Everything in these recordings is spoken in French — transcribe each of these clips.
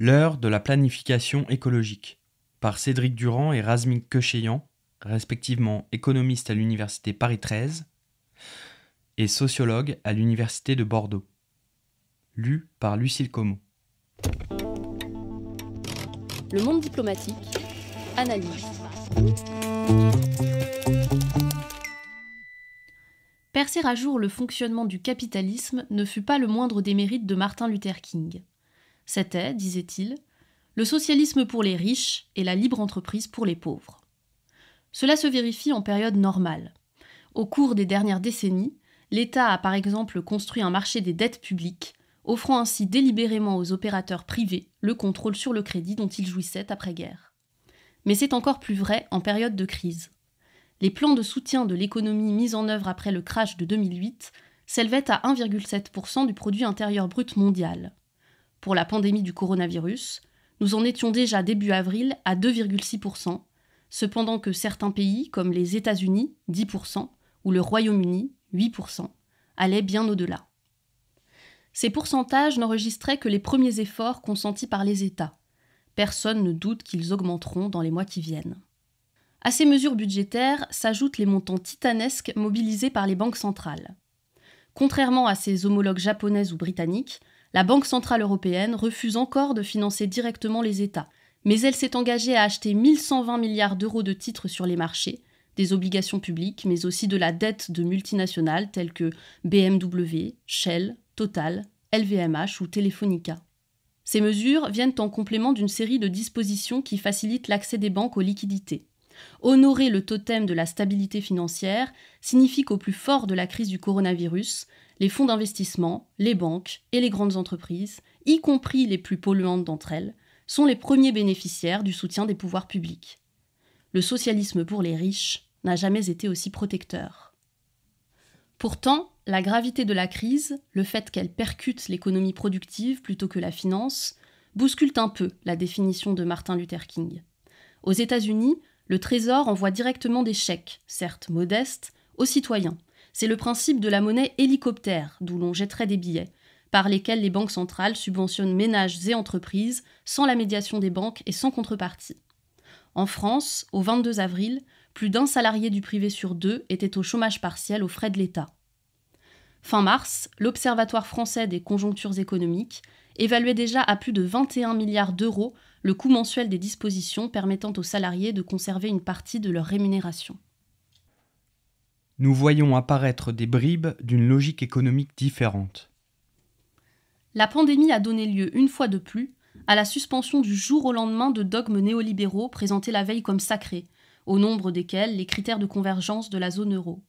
L'heure de la planification écologique par Cédric Durand et Razmik Kecheyan, respectivement économiste à l'université Paris XIII et sociologue à l'université de Bordeaux. Lu par Lucille Como. Le monde diplomatique, analyse. Percer à jour le fonctionnement du capitalisme ne fut pas le moindre des mérites de Martin Luther King. C'était, disait-il, le socialisme pour les riches et la libre entreprise pour les pauvres. Cela se vérifie en période normale. Au cours des dernières décennies, l'État a par exemple construit un marché des dettes publiques, offrant ainsi délibérément aux opérateurs privés le contrôle sur le crédit dont ils jouissaient après-guerre. Mais c'est encore plus vrai en période de crise. Les plans de soutien de l'économie mis en œuvre après le crash de 2008 s'élevaient à 1,7% du produit intérieur brut mondial, pour la pandémie du coronavirus, nous en étions déjà début avril à 2,6%, cependant que certains pays comme les États-Unis, 10%, ou le Royaume-Uni, 8%, allaient bien au-delà. Ces pourcentages n'enregistraient que les premiers efforts consentis par les États. Personne ne doute qu'ils augmenteront dans les mois qui viennent. À ces mesures budgétaires s'ajoutent les montants titanesques mobilisés par les banques centrales. Contrairement à ses homologues japonaises ou britanniques, la Banque centrale européenne refuse encore de financer directement les États, mais elle s'est engagée à acheter 1120 milliards d'euros de titres sur les marchés, des obligations publiques, mais aussi de la dette de multinationales telles que BMW, Shell, Total, LVMH ou Telefonica. Ces mesures viennent en complément d'une série de dispositions qui facilitent l'accès des banques aux liquidités. Honorer le totem de la stabilité financière signifie qu'au plus fort de la crise du coronavirus, les fonds d'investissement, les banques et les grandes entreprises, y compris les plus polluantes d'entre elles, sont les premiers bénéficiaires du soutien des pouvoirs publics. Le socialisme pour les riches n'a jamais été aussi protecteur. Pourtant, la gravité de la crise, le fait qu'elle percute l'économie productive plutôt que la finance, bouscule un peu la définition de Martin Luther King. Aux États-Unis, le Trésor envoie directement des chèques, certes modestes, aux citoyens. C'est le principe de la monnaie hélicoptère, d'où l'on jetterait des billets, par lesquels les banques centrales subventionnent ménages et entreprises sans la médiation des banques et sans contrepartie. En France, au 22 avril, plus d'un salarié du privé sur deux était au chômage partiel aux frais de l'État. Fin mars, l'Observatoire français des conjonctures économiques évaluait déjà à plus de 21 milliards d'euros le coût mensuel des dispositions permettant aux salariés de conserver une partie de leur rémunération. Nous voyons apparaître des bribes d'une logique économique différente. La pandémie a donné lieu, une fois de plus, à la suspension du jour au lendemain de dogmes néolibéraux présentés la veille comme sacrés, au nombre desquels les critères de convergence de la zone euro.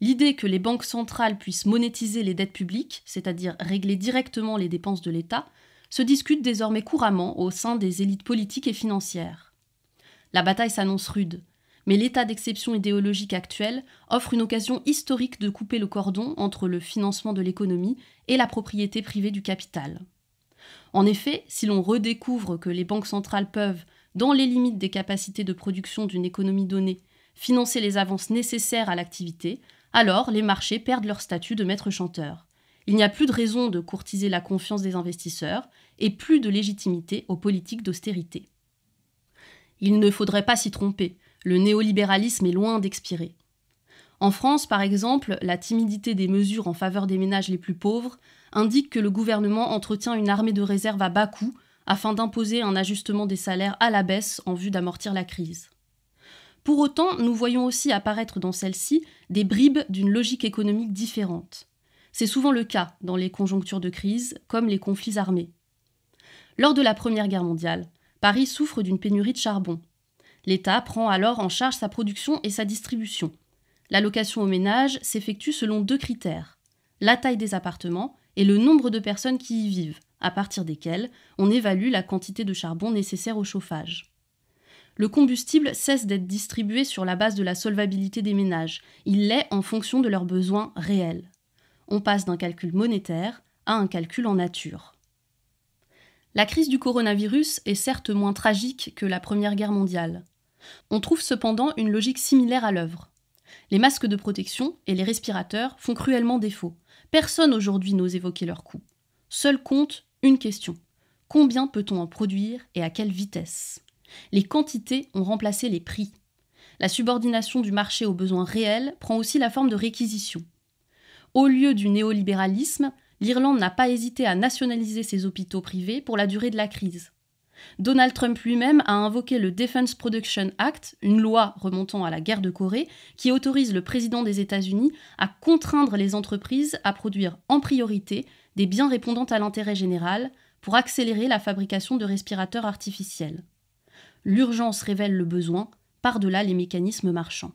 L'idée que les banques centrales puissent monétiser les dettes publiques, c'est-à-dire régler directement les dépenses de l'État, se discute désormais couramment au sein des élites politiques et financières. La bataille s'annonce rude, mais l'état d'exception idéologique actuel offre une occasion historique de couper le cordon entre le financement de l'économie et la propriété privée du capital. En effet, si l'on redécouvre que les banques centrales peuvent, dans les limites des capacités de production d'une économie donnée, financer les avances nécessaires à l'activité, alors les marchés perdent leur statut de maître chanteur. Il n'y a plus de raison de courtiser la confiance des investisseurs et plus de légitimité aux politiques d'austérité. Il ne faudrait pas s'y tromper, le néolibéralisme est loin d'expirer. En France, par exemple, la timidité des mesures en faveur des ménages les plus pauvres indique que le gouvernement entretient une armée de réserve à bas coût afin d'imposer un ajustement des salaires à la baisse en vue d'amortir la crise. Pour autant, nous voyons aussi apparaître dans celle-ci des bribes d'une logique économique différente. C'est souvent le cas dans les conjonctures de crise, comme les conflits armés. Lors de la Première Guerre mondiale, Paris souffre d'une pénurie de charbon. L'État prend alors en charge sa production et sa distribution. L'allocation aux ménages s'effectue selon deux critères la taille des appartements et le nombre de personnes qui y vivent, à partir desquels on évalue la quantité de charbon nécessaire au chauffage. Le combustible cesse d'être distribué sur la base de la solvabilité des ménages, il l'est en fonction de leurs besoins réels on passe d'un calcul monétaire à un calcul en nature. La crise du coronavirus est certes moins tragique que la Première Guerre mondiale. On trouve cependant une logique similaire à l'œuvre. Les masques de protection et les respirateurs font cruellement défaut. Personne aujourd'hui n'ose évoquer leur coût. Seul compte une question. Combien peut-on en produire et à quelle vitesse Les quantités ont remplacé les prix. La subordination du marché aux besoins réels prend aussi la forme de réquisitions. Au lieu du néolibéralisme, l'Irlande n'a pas hésité à nationaliser ses hôpitaux privés pour la durée de la crise. Donald Trump lui-même a invoqué le Defense Production Act, une loi remontant à la guerre de Corée, qui autorise le président des États-Unis à contraindre les entreprises à produire en priorité des biens répondant à l'intérêt général pour accélérer la fabrication de respirateurs artificiels. L'urgence révèle le besoin, par-delà les mécanismes marchands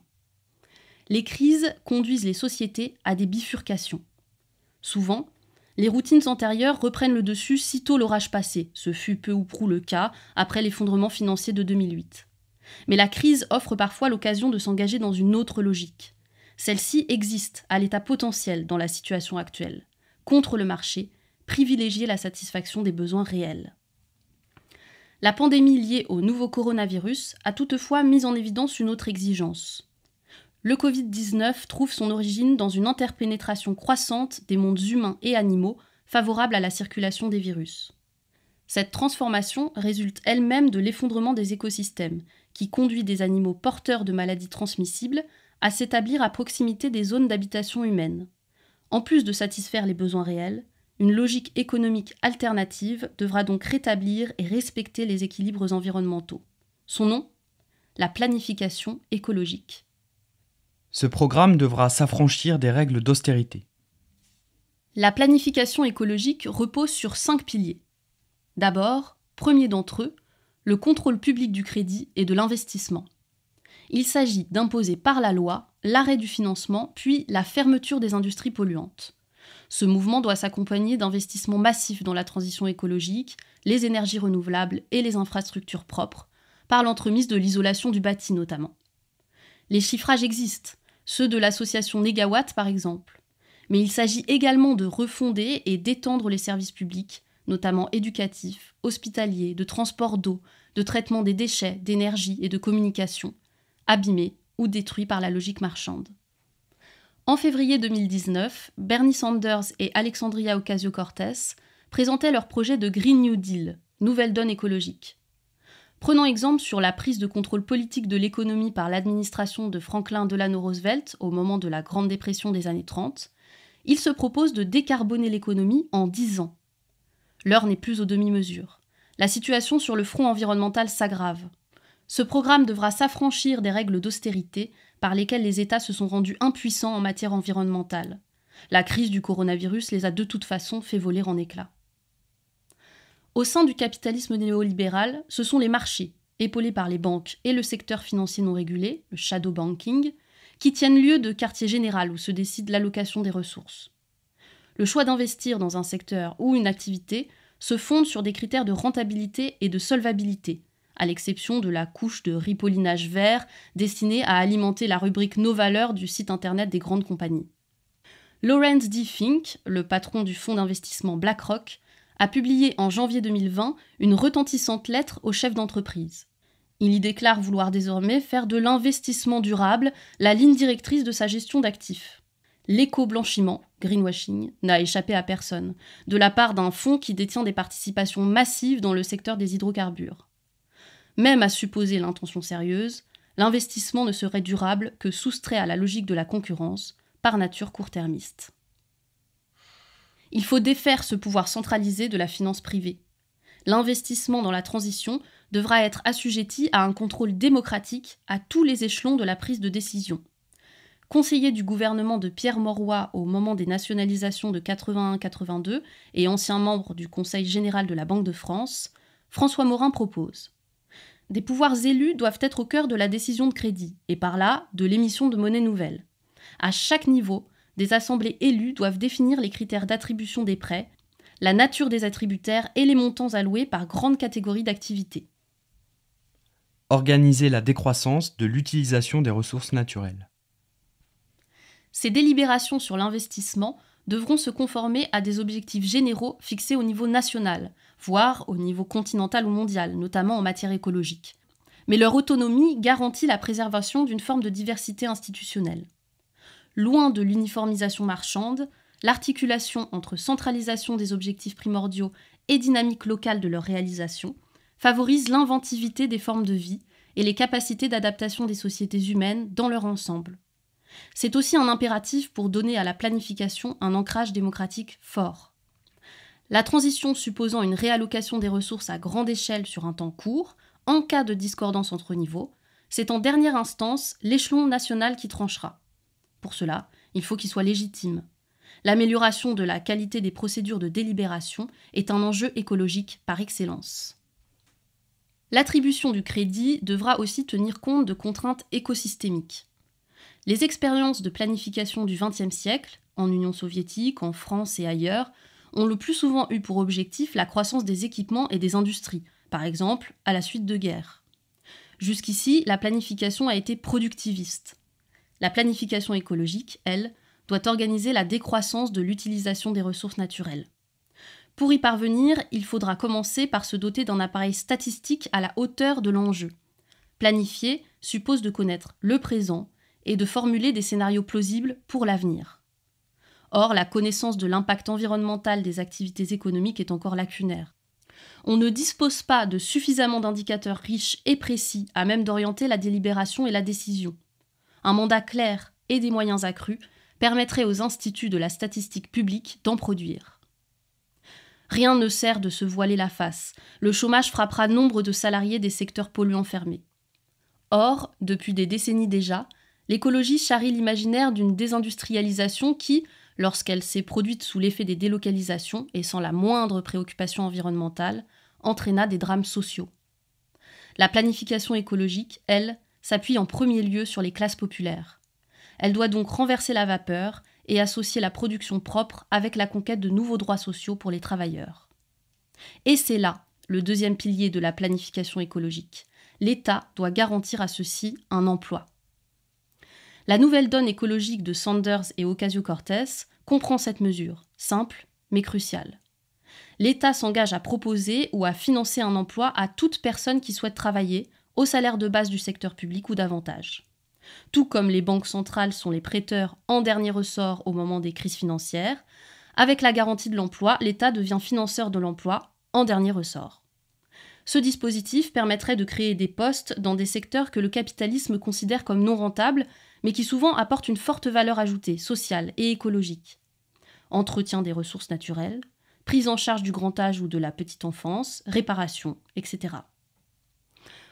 les crises conduisent les sociétés à des bifurcations. Souvent, les routines antérieures reprennent le dessus sitôt l'orage passé, ce fut peu ou prou le cas après l'effondrement financier de 2008. Mais la crise offre parfois l'occasion de s'engager dans une autre logique. Celle-ci existe à l'état potentiel dans la situation actuelle. Contre le marché, privilégier la satisfaction des besoins réels. La pandémie liée au nouveau coronavirus a toutefois mis en évidence une autre exigence. Le Covid-19 trouve son origine dans une interpénétration croissante des mondes humains et animaux favorable à la circulation des virus. Cette transformation résulte elle-même de l'effondrement des écosystèmes, qui conduit des animaux porteurs de maladies transmissibles à s'établir à proximité des zones d'habitation humaine. En plus de satisfaire les besoins réels, une logique économique alternative devra donc rétablir et respecter les équilibres environnementaux. Son nom La planification écologique. Ce programme devra s'affranchir des règles d'austérité. La planification écologique repose sur cinq piliers. D'abord, premier d'entre eux, le contrôle public du crédit et de l'investissement. Il s'agit d'imposer par la loi l'arrêt du financement puis la fermeture des industries polluantes. Ce mouvement doit s'accompagner d'investissements massifs dans la transition écologique, les énergies renouvelables et les infrastructures propres, par l'entremise de l'isolation du bâti notamment. Les chiffrages existent ceux de l'association Negawatt par exemple. Mais il s'agit également de refonder et d'étendre les services publics, notamment éducatifs, hospitaliers, de transport d'eau, de traitement des déchets, d'énergie et de communication, abîmés ou détruits par la logique marchande. En février 2019, Bernie Sanders et Alexandria Ocasio-Cortez présentaient leur projet de Green New Deal, nouvelle donne écologique. Prenons exemple sur la prise de contrôle politique de l'économie par l'administration de Franklin Delano Roosevelt au moment de la Grande Dépression des années 30. Il se propose de décarboner l'économie en 10 ans. L'heure n'est plus aux demi-mesures. La situation sur le front environnemental s'aggrave. Ce programme devra s'affranchir des règles d'austérité par lesquelles les États se sont rendus impuissants en matière environnementale. La crise du coronavirus les a de toute façon fait voler en éclats. Au sein du capitalisme néolibéral, ce sont les marchés, épaulés par les banques et le secteur financier non régulé, le shadow banking, qui tiennent lieu de quartier général où se décide l'allocation des ressources. Le choix d'investir dans un secteur ou une activité se fonde sur des critères de rentabilité et de solvabilité, à l'exception de la couche de ripollinage vert destinée à alimenter la rubrique Nos valeurs du site internet des grandes compagnies. Lawrence D. Fink, le patron du fonds d'investissement BlackRock, a publié en janvier 2020 une retentissante lettre au chef d'entreprise. Il y déclare vouloir désormais faire de l'investissement durable la ligne directrice de sa gestion d'actifs. L'éco-blanchiment, greenwashing, n'a échappé à personne, de la part d'un fonds qui détient des participations massives dans le secteur des hydrocarbures. Même à supposer l'intention sérieuse, l'investissement ne serait durable que soustrait à la logique de la concurrence, par nature court-termiste. Il faut défaire ce pouvoir centralisé de la finance privée. L'investissement dans la transition devra être assujetti à un contrôle démocratique à tous les échelons de la prise de décision. Conseiller du gouvernement de Pierre Moroy au moment des nationalisations de 81-82 et ancien membre du Conseil général de la Banque de France, François Morin propose Des pouvoirs élus doivent être au cœur de la décision de crédit et par là de l'émission de monnaie nouvelle. À chaque niveau, des assemblées élues doivent définir les critères d'attribution des prêts, la nature des attributaires et les montants alloués par grandes catégories d'activités. Organiser la décroissance de l'utilisation des ressources naturelles. Ces délibérations sur l'investissement devront se conformer à des objectifs généraux fixés au niveau national, voire au niveau continental ou mondial, notamment en matière écologique. Mais leur autonomie garantit la préservation d'une forme de diversité institutionnelle loin de l'uniformisation marchande, l'articulation entre centralisation des objectifs primordiaux et dynamique locale de leur réalisation, favorise l'inventivité des formes de vie et les capacités d'adaptation des sociétés humaines dans leur ensemble. C'est aussi un impératif pour donner à la planification un ancrage démocratique fort. La transition supposant une réallocation des ressources à grande échelle sur un temps court, en cas de discordance entre niveaux, c'est en dernière instance l'échelon national qui tranchera. Pour cela, il faut qu'il soit légitime. L'amélioration de la qualité des procédures de délibération est un enjeu écologique par excellence. L'attribution du crédit devra aussi tenir compte de contraintes écosystémiques. Les expériences de planification du XXe siècle, en Union soviétique, en France et ailleurs, ont le plus souvent eu pour objectif la croissance des équipements et des industries, par exemple à la suite de guerres. Jusqu'ici, la planification a été productiviste. La planification écologique, elle, doit organiser la décroissance de l'utilisation des ressources naturelles. Pour y parvenir, il faudra commencer par se doter d'un appareil statistique à la hauteur de l'enjeu. Planifier suppose de connaître le présent et de formuler des scénarios plausibles pour l'avenir. Or, la connaissance de l'impact environnemental des activités économiques est encore lacunaire. On ne dispose pas de suffisamment d'indicateurs riches et précis à même d'orienter la délibération et la décision un mandat clair et des moyens accrus permettraient aux instituts de la statistique publique d'en produire. Rien ne sert de se voiler la face. Le chômage frappera nombre de salariés des secteurs polluants fermés. Or, depuis des décennies déjà, l'écologie charrie l'imaginaire d'une désindustrialisation qui, lorsqu'elle s'est produite sous l'effet des délocalisations et sans la moindre préoccupation environnementale, entraîna des drames sociaux. La planification écologique, elle, s'appuie en premier lieu sur les classes populaires. Elle doit donc renverser la vapeur et associer la production propre avec la conquête de nouveaux droits sociaux pour les travailleurs. Et c'est là le deuxième pilier de la planification écologique. L'État doit garantir à ceux-ci un emploi. La nouvelle donne écologique de Sanders et Ocasio-Cortez comprend cette mesure, simple mais cruciale. L'État s'engage à proposer ou à financer un emploi à toute personne qui souhaite travailler, au salaire de base du secteur public ou davantage. Tout comme les banques centrales sont les prêteurs en dernier ressort au moment des crises financières, avec la garantie de l'emploi, l'État devient financeur de l'emploi en dernier ressort. Ce dispositif permettrait de créer des postes dans des secteurs que le capitalisme considère comme non rentables, mais qui souvent apportent une forte valeur ajoutée sociale et écologique. Entretien des ressources naturelles, prise en charge du grand âge ou de la petite enfance, réparation, etc.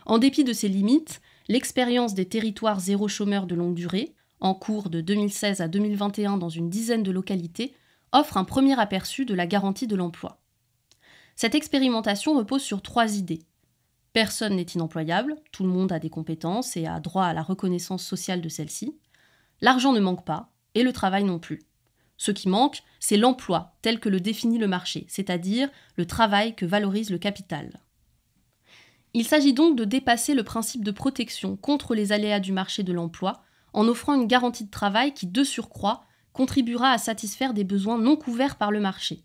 En dépit de ces limites, l'expérience des territoires zéro chômeur de longue durée, en cours de 2016 à 2021 dans une dizaine de localités, offre un premier aperçu de la garantie de l'emploi. Cette expérimentation repose sur trois idées. Personne n'est inemployable, tout le monde a des compétences et a droit à la reconnaissance sociale de celles-ci. L'argent ne manque pas, et le travail non plus. Ce qui manque, c'est l'emploi tel que le définit le marché, c'est-à-dire le travail que valorise le capital. Il s'agit donc de dépasser le principe de protection contre les aléas du marché de l'emploi en offrant une garantie de travail qui, de surcroît, contribuera à satisfaire des besoins non couverts par le marché.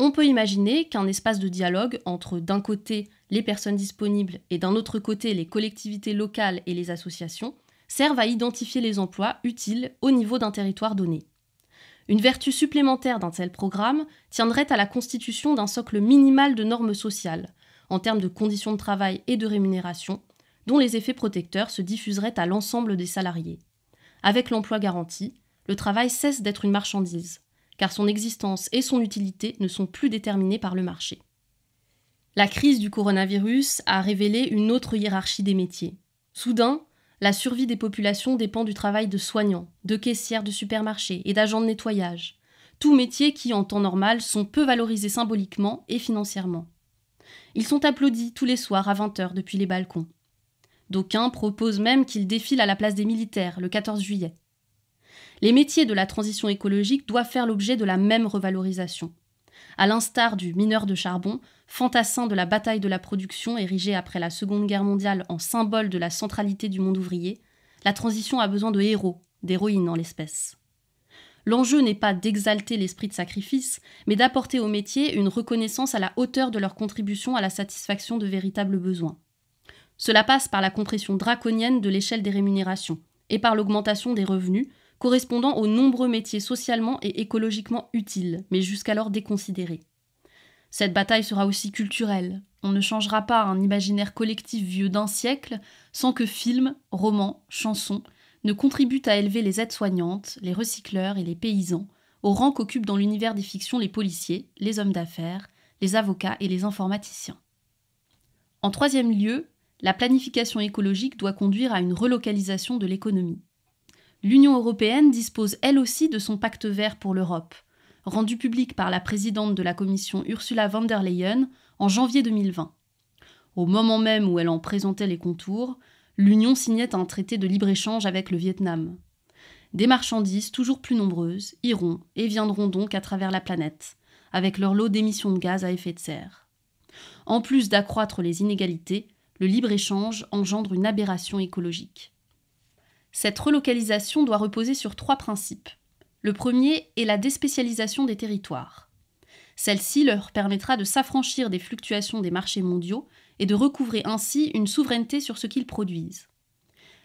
On peut imaginer qu'un espace de dialogue entre, d'un côté, les personnes disponibles et, d'un autre côté, les collectivités locales et les associations, serve à identifier les emplois utiles au niveau d'un territoire donné. Une vertu supplémentaire d'un tel programme tiendrait à la constitution d'un socle minimal de normes sociales, en termes de conditions de travail et de rémunération, dont les effets protecteurs se diffuseraient à l'ensemble des salariés. Avec l'emploi garanti, le travail cesse d'être une marchandise, car son existence et son utilité ne sont plus déterminées par le marché. La crise du coronavirus a révélé une autre hiérarchie des métiers. Soudain, la survie des populations dépend du travail de soignants, de caissières de supermarchés et d'agents de nettoyage, tous métiers qui, en temps normal, sont peu valorisés symboliquement et financièrement. Ils sont applaudis tous les soirs à 20h depuis les balcons. D'aucuns proposent même qu'ils défilent à la place des militaires le 14 juillet. Les métiers de la transition écologique doivent faire l'objet de la même revalorisation. À l'instar du mineur de charbon, fantassin de la bataille de la production érigée après la Seconde Guerre mondiale en symbole de la centralité du monde ouvrier, la transition a besoin de héros, d'héroïnes en l'espèce. L'enjeu n'est pas d'exalter l'esprit de sacrifice, mais d'apporter aux métiers une reconnaissance à la hauteur de leur contribution à la satisfaction de véritables besoins. Cela passe par la compression draconienne de l'échelle des rémunérations et par l'augmentation des revenus, correspondant aux nombreux métiers socialement et écologiquement utiles, mais jusqu'alors déconsidérés. Cette bataille sera aussi culturelle. On ne changera pas un imaginaire collectif vieux d'un siècle sans que films, romans, chansons ne contribuent à élever les aides-soignantes, les recycleurs et les paysans au rang qu'occupent dans l'univers des fictions les policiers, les hommes d'affaires, les avocats et les informaticiens. En troisième lieu, la planification écologique doit conduire à une relocalisation de l'économie. L'Union européenne dispose elle aussi de son pacte vert pour l'Europe, rendu public par la présidente de la Commission Ursula von der Leyen en janvier 2020. Au moment même où elle en présentait les contours, l'Union signait un traité de libre-échange avec le Vietnam. Des marchandises toujours plus nombreuses iront et viendront donc à travers la planète, avec leur lot d'émissions de gaz à effet de serre. En plus d'accroître les inégalités, le libre-échange engendre une aberration écologique. Cette relocalisation doit reposer sur trois principes. Le premier est la déspécialisation des territoires. Celle-ci leur permettra de s'affranchir des fluctuations des marchés mondiaux et de recouvrer ainsi une souveraineté sur ce qu'ils produisent.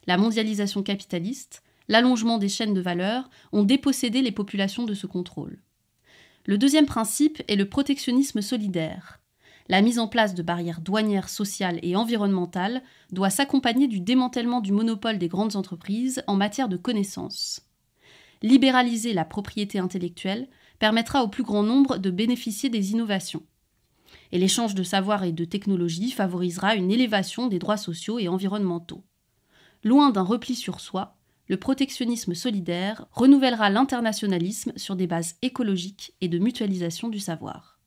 La mondialisation capitaliste, l'allongement des chaînes de valeur ont dépossédé les populations de ce contrôle. Le deuxième principe est le protectionnisme solidaire. La mise en place de barrières douanières, sociales et environnementales doit s'accompagner du démantèlement du monopole des grandes entreprises en matière de connaissances. Libéraliser la propriété intellectuelle permettra au plus grand nombre de bénéficier des innovations et l'échange de savoir et de technologies favorisera une élévation des droits sociaux et environnementaux. Loin d'un repli sur soi, le protectionnisme solidaire renouvellera l'internationalisme sur des bases écologiques et de mutualisation du savoir.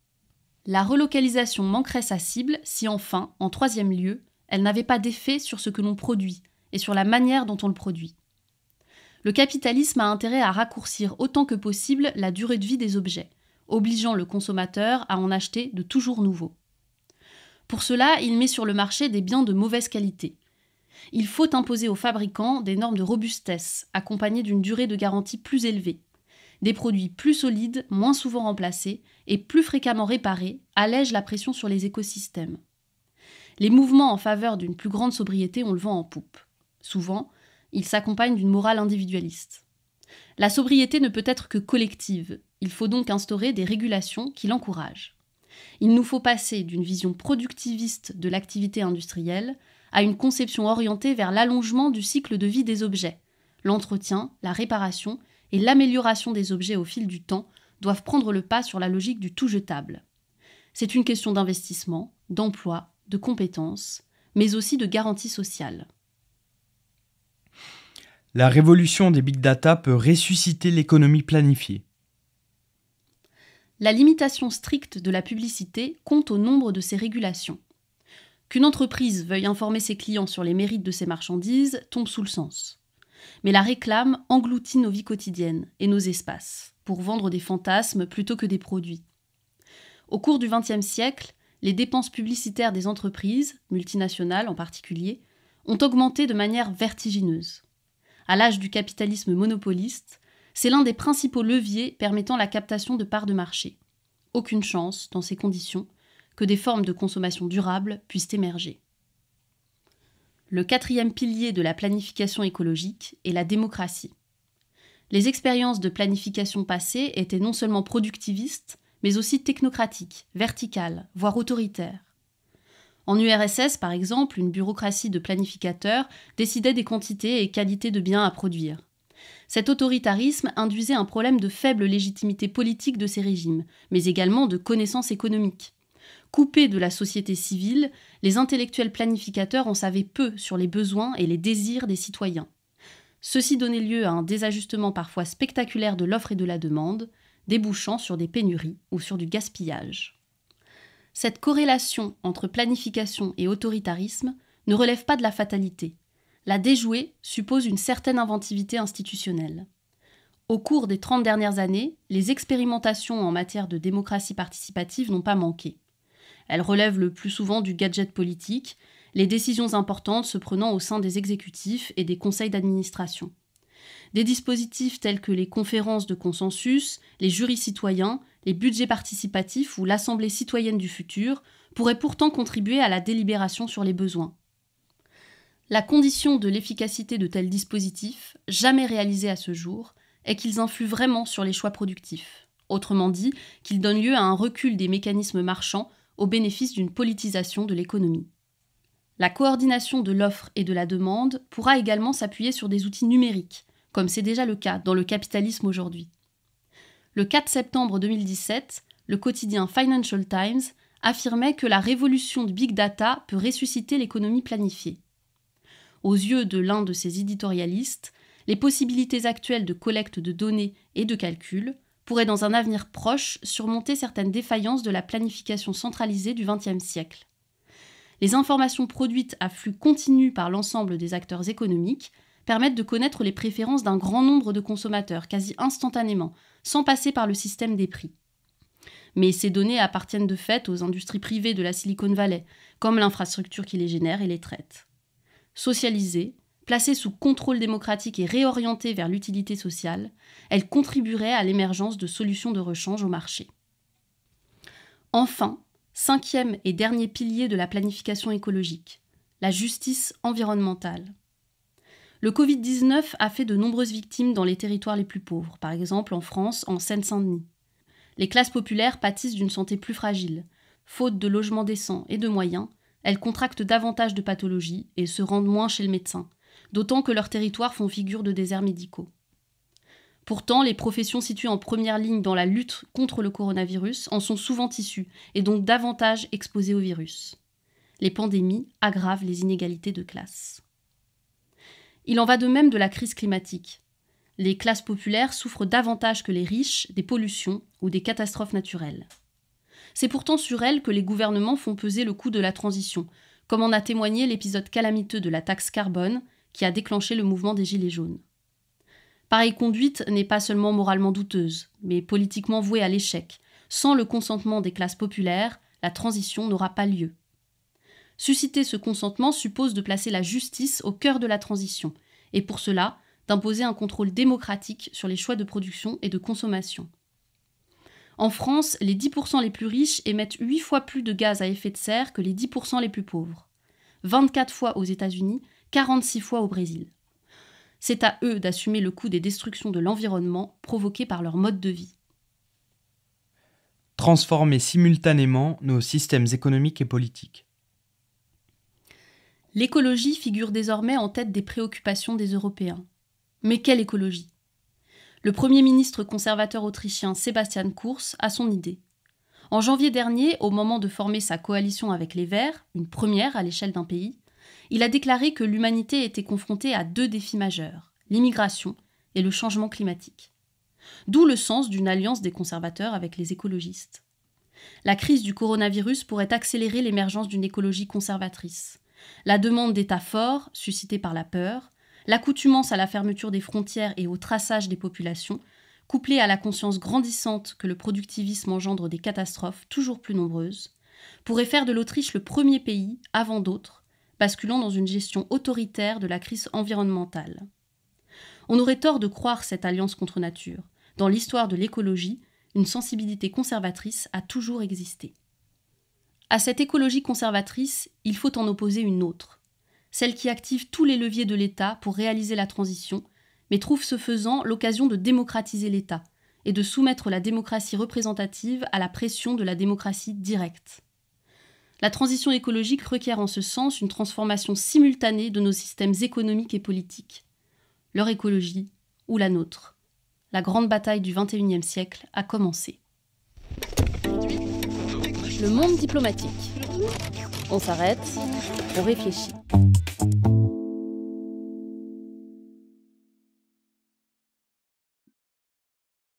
La relocalisation manquerait sa cible si enfin, en troisième lieu, elle n'avait pas d'effet sur ce que l'on produit et sur la manière dont on le produit. Le capitalisme a intérêt à raccourcir autant que possible la durée de vie des objets, obligeant le consommateur à en acheter de toujours nouveaux. Pour cela, il met sur le marché des biens de mauvaise qualité. Il faut imposer aux fabricants des normes de robustesse, accompagnées d'une durée de garantie plus élevée, des produits plus solides, moins souvent remplacés et plus fréquemment réparés allègent la pression sur les écosystèmes. Les mouvements en faveur d'une plus grande sobriété ont le vent en poupe. Souvent, ils s'accompagnent d'une morale individualiste. La sobriété ne peut être que collective, il faut donc instaurer des régulations qui l'encouragent. Il nous faut passer d'une vision productiviste de l'activité industrielle à une conception orientée vers l'allongement du cycle de vie des objets. L'entretien, la réparation et l'amélioration des objets au fil du temps doivent prendre le pas sur la logique du tout jetable. C'est une question d'investissement, d'emploi, de compétences, mais aussi de garantie sociale. La révolution des big data peut ressusciter l'économie planifiée. La limitation stricte de la publicité compte au nombre de ses régulations. Qu'une entreprise veuille informer ses clients sur les mérites de ses marchandises tombe sous le sens. Mais la réclame engloutit nos vies quotidiennes et nos espaces, pour vendre des fantasmes plutôt que des produits. Au cours du XXe siècle, les dépenses publicitaires des entreprises, multinationales en particulier, ont augmenté de manière vertigineuse à l'âge du capitalisme monopoliste, c'est l'un des principaux leviers permettant la captation de parts de marché. Aucune chance, dans ces conditions, que des formes de consommation durable puissent émerger. Le quatrième pilier de la planification écologique est la démocratie. Les expériences de planification passées étaient non seulement productivistes, mais aussi technocratiques, verticales, voire autoritaires. En URSS, par exemple, une bureaucratie de planificateurs décidait des quantités et qualités de biens à produire. Cet autoritarisme induisait un problème de faible légitimité politique de ces régimes, mais également de connaissance économique. Coupés de la société civile, les intellectuels planificateurs en savaient peu sur les besoins et les désirs des citoyens. Ceci donnait lieu à un désajustement parfois spectaculaire de l'offre et de la demande, débouchant sur des pénuries ou sur du gaspillage cette corrélation entre planification et autoritarisme ne relève pas de la fatalité. La déjouer suppose une certaine inventivité institutionnelle. Au cours des 30 dernières années, les expérimentations en matière de démocratie participative n'ont pas manqué. Elles relèvent le plus souvent du gadget politique, les décisions importantes se prenant au sein des exécutifs et des conseils d'administration. Des dispositifs tels que les conférences de consensus, les jurys citoyens les budgets participatifs ou l'Assemblée citoyenne du futur pourraient pourtant contribuer à la délibération sur les besoins. La condition de l'efficacité de tels dispositifs, jamais réalisés à ce jour, est qu'ils influent vraiment sur les choix productifs. Autrement dit, qu'ils donnent lieu à un recul des mécanismes marchands au bénéfice d'une politisation de l'économie. La coordination de l'offre et de la demande pourra également s'appuyer sur des outils numériques, comme c'est déjà le cas dans le capitalisme aujourd'hui le 4 septembre 2017, le quotidien Financial Times affirmait que la révolution de big data peut ressusciter l'économie planifiée. Aux yeux de l'un de ses éditorialistes, les possibilités actuelles de collecte de données et de calcul pourraient dans un avenir proche surmonter certaines défaillances de la planification centralisée du XXe siècle. Les informations produites à flux continu par l'ensemble des acteurs économiques permettent de connaître les préférences d'un grand nombre de consommateurs quasi instantanément, sans passer par le système des prix. Mais ces données appartiennent de fait aux industries privées de la Silicon Valley, comme l'infrastructure qui les génère et les traite. Socialisées, placées sous contrôle démocratique et réorientées vers l'utilité sociale, elles contribueraient à l'émergence de solutions de rechange au marché. Enfin, cinquième et dernier pilier de la planification écologique, la justice environnementale. Le Covid-19 a fait de nombreuses victimes dans les territoires les plus pauvres, par exemple en France, en Seine-Saint-Denis. Les classes populaires pâtissent d'une santé plus fragile. Faute de logements décents et de moyens, elles contractent davantage de pathologies et se rendent moins chez le médecin, d'autant que leurs territoires font figure de déserts médicaux. Pourtant, les professions situées en première ligne dans la lutte contre le coronavirus en sont souvent issues et donc davantage exposées au virus. Les pandémies aggravent les inégalités de classe. Il en va de même de la crise climatique. Les classes populaires souffrent davantage que les riches des pollutions ou des catastrophes naturelles. C'est pourtant sur elles que les gouvernements font peser le coût de la transition, comme en a témoigné l'épisode calamiteux de la taxe carbone qui a déclenché le mouvement des Gilets jaunes. Pareille conduite n'est pas seulement moralement douteuse, mais politiquement vouée à l'échec. Sans le consentement des classes populaires, la transition n'aura pas lieu. Susciter ce consentement suppose de placer la justice au cœur de la transition, et pour cela, d'imposer un contrôle démocratique sur les choix de production et de consommation. En France, les 10% les plus riches émettent 8 fois plus de gaz à effet de serre que les 10% les plus pauvres. 24 fois aux États-Unis, 46 fois au Brésil. C'est à eux d'assumer le coût des destructions de l'environnement provoquées par leur mode de vie. Transformer simultanément nos systèmes économiques et politiques. L'écologie figure désormais en tête des préoccupations des Européens. Mais quelle écologie Le Premier ministre conservateur autrichien Sébastien Kurz a son idée. En janvier dernier, au moment de former sa coalition avec les Verts, une première à l'échelle d'un pays, il a déclaré que l'humanité était confrontée à deux défis majeurs, l'immigration et le changement climatique. D'où le sens d'une alliance des conservateurs avec les écologistes. La crise du coronavirus pourrait accélérer l'émergence d'une écologie conservatrice la demande d'États forts, suscitée par la peur, l'accoutumance à la fermeture des frontières et au traçage des populations, couplée à la conscience grandissante que le productivisme engendre des catastrophes toujours plus nombreuses, pourrait faire de l'Autriche le premier pays, avant d'autres, basculant dans une gestion autoritaire de la crise environnementale. On aurait tort de croire cette alliance contre nature. Dans l'histoire de l'écologie, une sensibilité conservatrice a toujours existé. À cette écologie conservatrice, il faut en opposer une autre, celle qui active tous les leviers de l'État pour réaliser la transition, mais trouve ce faisant l'occasion de démocratiser l'État et de soumettre la démocratie représentative à la pression de la démocratie directe. La transition écologique requiert en ce sens une transformation simultanée de nos systèmes économiques et politiques, leur écologie ou la nôtre. La grande bataille du XXIe siècle a commencé le monde diplomatique. On s'arrête, on réfléchit.